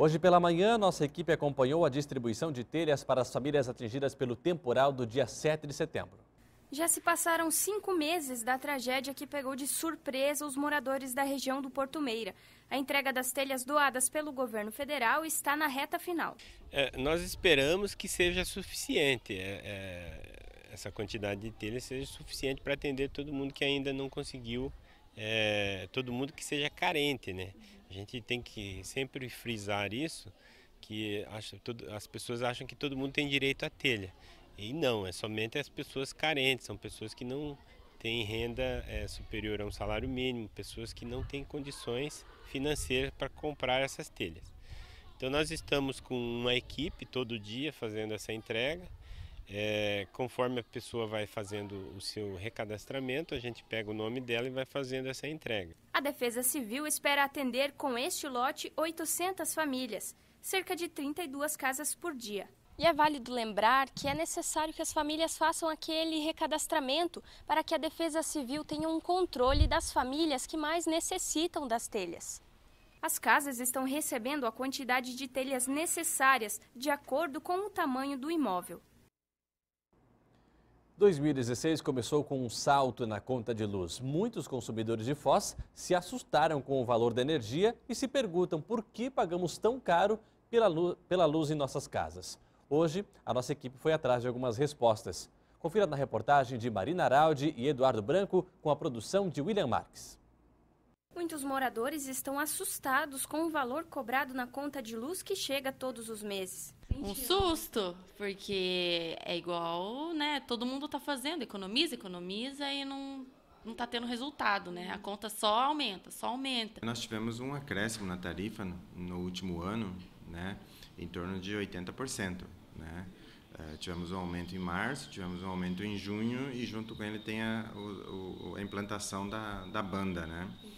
Hoje pela manhã, nossa equipe acompanhou a distribuição de telhas para as famílias atingidas pelo temporal do dia 7 de setembro. Já se passaram cinco meses da tragédia que pegou de surpresa os moradores da região do Porto Meira. A entrega das telhas doadas pelo governo federal está na reta final. É, nós esperamos que seja suficiente, é, é, essa quantidade de telhas seja suficiente para atender todo mundo que ainda não conseguiu é, todo mundo que seja carente, né? A gente tem que sempre frisar isso, que as pessoas acham que todo mundo tem direito à telha. E não, é somente as pessoas carentes, são pessoas que não têm renda é, superior a um salário mínimo, pessoas que não têm condições financeiras para comprar essas telhas. Então nós estamos com uma equipe todo dia fazendo essa entrega é, conforme a pessoa vai fazendo o seu recadastramento, a gente pega o nome dela e vai fazendo essa entrega. A Defesa Civil espera atender com este lote 800 famílias, cerca de 32 casas por dia. E é válido lembrar que é necessário que as famílias façam aquele recadastramento para que a Defesa Civil tenha um controle das famílias que mais necessitam das telhas. As casas estão recebendo a quantidade de telhas necessárias de acordo com o tamanho do imóvel. 2016 começou com um salto na conta de luz. Muitos consumidores de Foz se assustaram com o valor da energia e se perguntam por que pagamos tão caro pela luz, pela luz em nossas casas. Hoje, a nossa equipe foi atrás de algumas respostas. Confira na reportagem de Marina Araldi e Eduardo Branco com a produção de William Marques. Muitos moradores estão assustados com o valor cobrado na conta de luz que chega todos os meses. Um susto, porque é igual, né? Todo mundo está fazendo, economiza, economiza e não não está tendo resultado, né? A uhum. conta só aumenta, só aumenta. Nós tivemos um acréscimo na tarifa no último ano, né? Em torno de 80%, né? Eh, tivemos um aumento em março, tivemos um aumento em junho e junto com ele tem a, o, o, a implantação da, da banda, né? Uhum.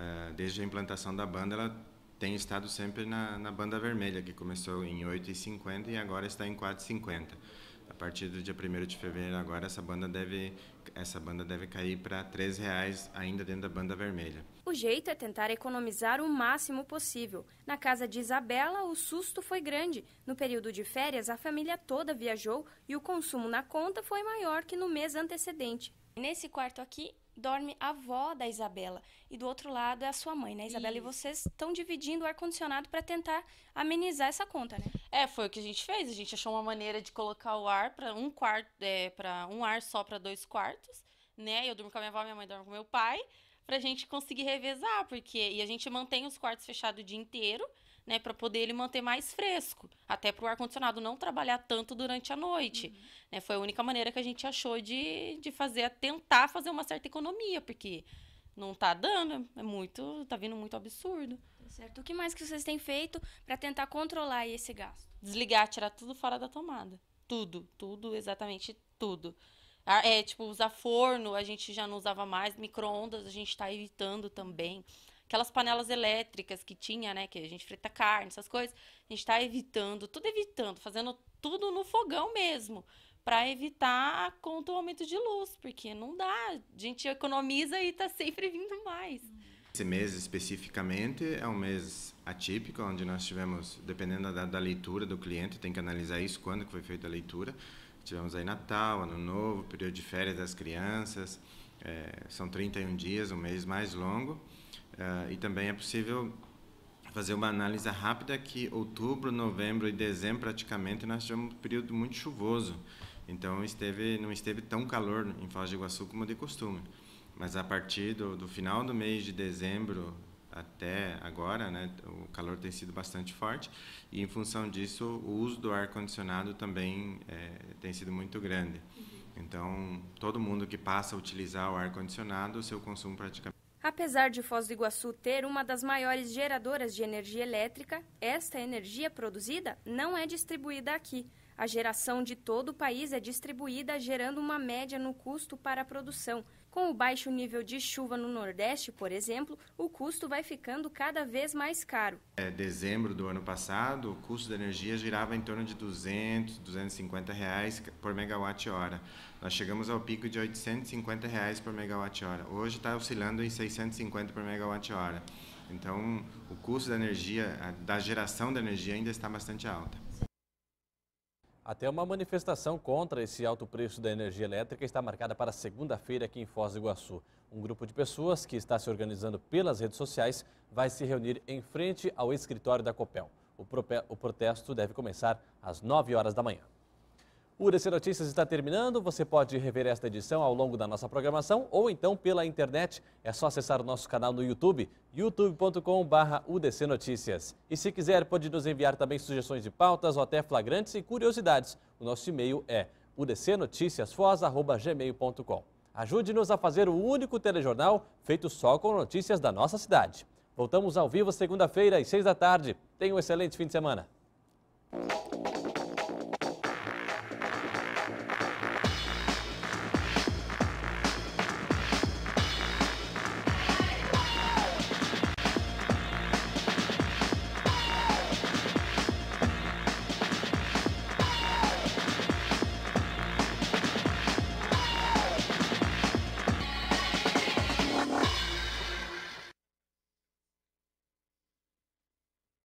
É, desde a implantação da banda, ela tem estado sempre na, na banda vermelha, que começou em 8,50 e agora está em 4,50. A partir do dia 1 de fevereiro agora essa banda deve essa banda deve cair para R$ reais ainda dentro da banda vermelha. O jeito é tentar economizar o máximo possível. Na casa de Isabela, o susto foi grande. No período de férias, a família toda viajou e o consumo na conta foi maior que no mês antecedente. Nesse quarto aqui, dorme a avó da Isabela e do outro lado é a sua mãe, né, Isabela? Isso. E vocês estão dividindo o ar-condicionado para tentar amenizar essa conta, né? É, foi o que a gente fez. A gente achou uma maneira de colocar o ar para um quarto, é, para um ar só para dois quartos, né? Eu durmo com a minha avó, minha mãe dorme com meu pai, para a gente conseguir revezar, porque e a gente mantém os quartos fechados o dia inteiro né, para poder ele manter mais fresco, até para o ar condicionado não trabalhar tanto durante a noite, uhum. né? Foi a única maneira que a gente achou de, de fazer, tentar fazer uma certa economia, porque não tá dando, é muito, tá vindo muito absurdo. Tá certo. O que mais que vocês têm feito para tentar controlar esse gasto? Desligar, tirar tudo fora da tomada. Tudo, tudo, exatamente tudo. É, tipo, usar forno, a gente já não usava mais, micro-ondas a gente está evitando também aquelas panelas elétricas que tinha, né? Que a gente frita carne, essas coisas. A gente está evitando, tudo evitando, fazendo tudo no fogão mesmo. para evitar conta o aumento de luz, porque não dá. A gente economiza e está sempre vindo mais. Esse mês especificamente é um mês atípico, onde nós tivemos, dependendo da, da leitura do cliente, tem que analisar isso, quando que foi feita a leitura. Tivemos aí Natal, Ano Novo, período de férias das crianças, é, são 31 dias, um mês mais longo. Uh, e também é possível fazer uma análise rápida que outubro, novembro e dezembro praticamente nós tivemos um período muito chuvoso. Então esteve, não esteve tão calor em Foz do Iguaçu como de costume. Mas a partir do, do final do mês de dezembro até agora, né, o calor tem sido bastante forte e em função disso o uso do ar condicionado também é, tem sido muito grande. Uhum. Então todo mundo que passa a utilizar o ar condicionado, o seu consumo praticamente Apesar de Foz do Iguaçu ter uma das maiores geradoras de energia elétrica, esta energia produzida não é distribuída aqui. A geração de todo o país é distribuída, gerando uma média no custo para a produção, com o baixo nível de chuva no Nordeste, por exemplo, o custo vai ficando cada vez mais caro. É, dezembro do ano passado, o custo da energia girava em torno de 200, 250 reais por megawatt-hora. Nós chegamos ao pico de 850 reais por megawatt-hora. Hoje está oscilando em 650 por megawatt-hora. Então, o custo da energia, da geração da energia ainda está bastante alta. Até uma manifestação contra esse alto preço da energia elétrica está marcada para segunda-feira aqui em Foz do Iguaçu. Um grupo de pessoas que está se organizando pelas redes sociais vai se reunir em frente ao escritório da Copel. O, protesto deve começar às 9 horas da manhã. O DC Notícias está terminando. Você pode rever esta edição ao longo da nossa programação ou então pela internet. É só acessar o nosso canal no YouTube, youtube.com.br UDC Notícias. E se quiser, pode nos enviar também sugestões de pautas ou até flagrantes e curiosidades. O nosso e-mail é udcnoticiasfoz.gmail.com. Ajude-nos a fazer o único telejornal feito só com notícias da nossa cidade. Voltamos ao vivo segunda-feira às seis da tarde. Tenha um excelente fim de semana.